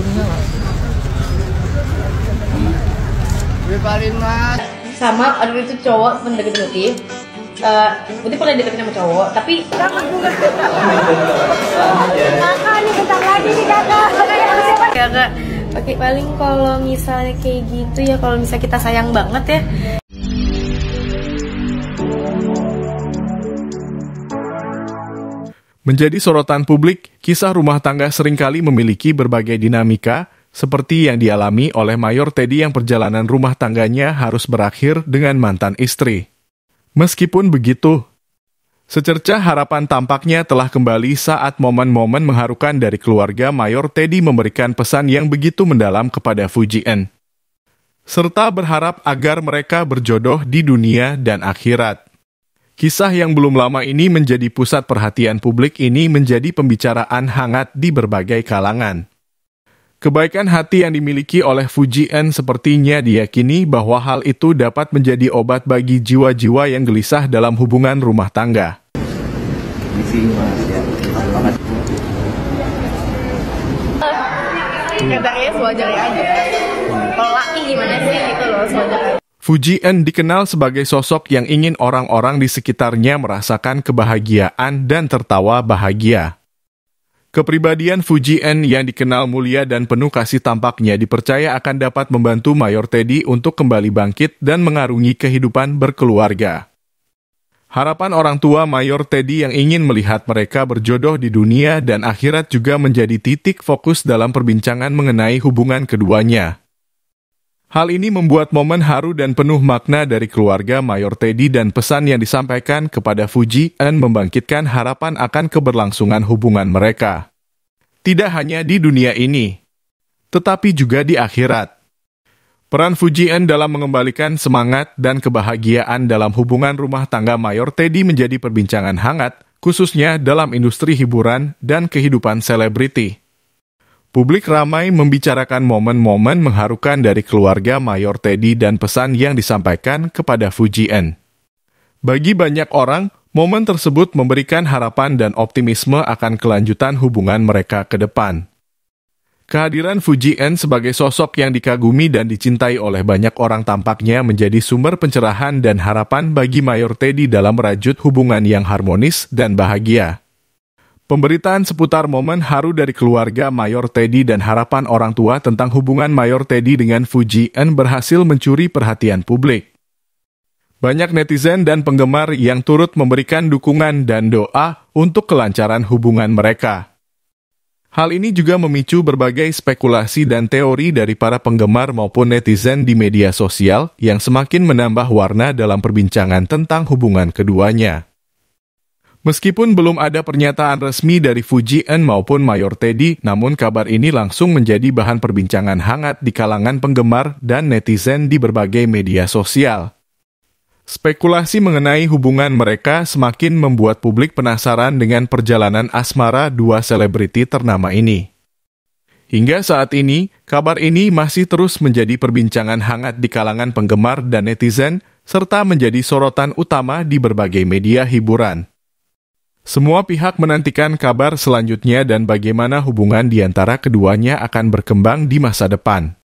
burungnya mas gue paling mas sama ada itu cowok pendeket putih eh, Uh, Putih pernah deketin sama cowok, tapi kakak juga nih bentar lagi nih kakak kakak Oke, paling kalau misalnya kayak gitu ya kalau misalnya kita sayang banget ya Menjadi sorotan publik, kisah rumah tangga seringkali memiliki berbagai dinamika, seperti yang dialami oleh Mayor Teddy yang perjalanan rumah tangganya harus berakhir dengan mantan istri. Meskipun begitu, secercah harapan tampaknya telah kembali saat momen-momen mengharukan dari keluarga Mayor Teddy memberikan pesan yang begitu mendalam kepada N, serta berharap agar mereka berjodoh di dunia dan akhirat. Kisah yang belum lama ini menjadi pusat perhatian publik ini menjadi pembicaraan hangat di berbagai kalangan. Kebaikan hati yang dimiliki oleh Fujien sepertinya diyakini bahwa hal itu dapat menjadi obat bagi jiwa-jiwa yang gelisah dalam hubungan rumah tangga. sewajarnya aja. Kalau laki gimana sih gitu loh N dikenal sebagai sosok yang ingin orang-orang di sekitarnya merasakan kebahagiaan dan tertawa bahagia. Kepribadian N yang dikenal mulia dan penuh kasih tampaknya dipercaya akan dapat membantu Mayor Teddy untuk kembali bangkit dan mengarungi kehidupan berkeluarga. Harapan orang tua Mayor Teddy yang ingin melihat mereka berjodoh di dunia dan akhirat juga menjadi titik fokus dalam perbincangan mengenai hubungan keduanya. Hal ini membuat momen haru dan penuh makna dari keluarga Mayor Teddy dan pesan yang disampaikan kepada Fuji dan membangkitkan harapan akan keberlangsungan hubungan mereka. Tidak hanya di dunia ini, tetapi juga di akhirat. Peran Fuji N dalam mengembalikan semangat dan kebahagiaan dalam hubungan rumah tangga Mayor Teddy menjadi perbincangan hangat, khususnya dalam industri hiburan dan kehidupan selebriti. Publik ramai membicarakan momen-momen mengharukan dari keluarga Mayor Teddy dan pesan yang disampaikan kepada Fujian. Bagi banyak orang, momen tersebut memberikan harapan dan optimisme akan kelanjutan hubungan mereka ke depan. Kehadiran Fujian sebagai sosok yang dikagumi dan dicintai oleh banyak orang tampaknya menjadi sumber pencerahan dan harapan bagi Mayor Teddy dalam merajut hubungan yang harmonis dan bahagia. Pemberitaan seputar momen haru dari keluarga Mayor Teddy dan harapan orang tua tentang hubungan Mayor Teddy dengan Fuji N berhasil mencuri perhatian publik. Banyak netizen dan penggemar yang turut memberikan dukungan dan doa untuk kelancaran hubungan mereka. Hal ini juga memicu berbagai spekulasi dan teori dari para penggemar maupun netizen di media sosial yang semakin menambah warna dalam perbincangan tentang hubungan keduanya. Meskipun belum ada pernyataan resmi dari Fuji N maupun Mayor Teddy, namun kabar ini langsung menjadi bahan perbincangan hangat di kalangan penggemar dan netizen di berbagai media sosial. Spekulasi mengenai hubungan mereka semakin membuat publik penasaran dengan perjalanan asmara dua selebriti ternama ini. Hingga saat ini, kabar ini masih terus menjadi perbincangan hangat di kalangan penggemar dan netizen, serta menjadi sorotan utama di berbagai media hiburan. Semua pihak menantikan kabar selanjutnya dan bagaimana hubungan di antara keduanya akan berkembang di masa depan.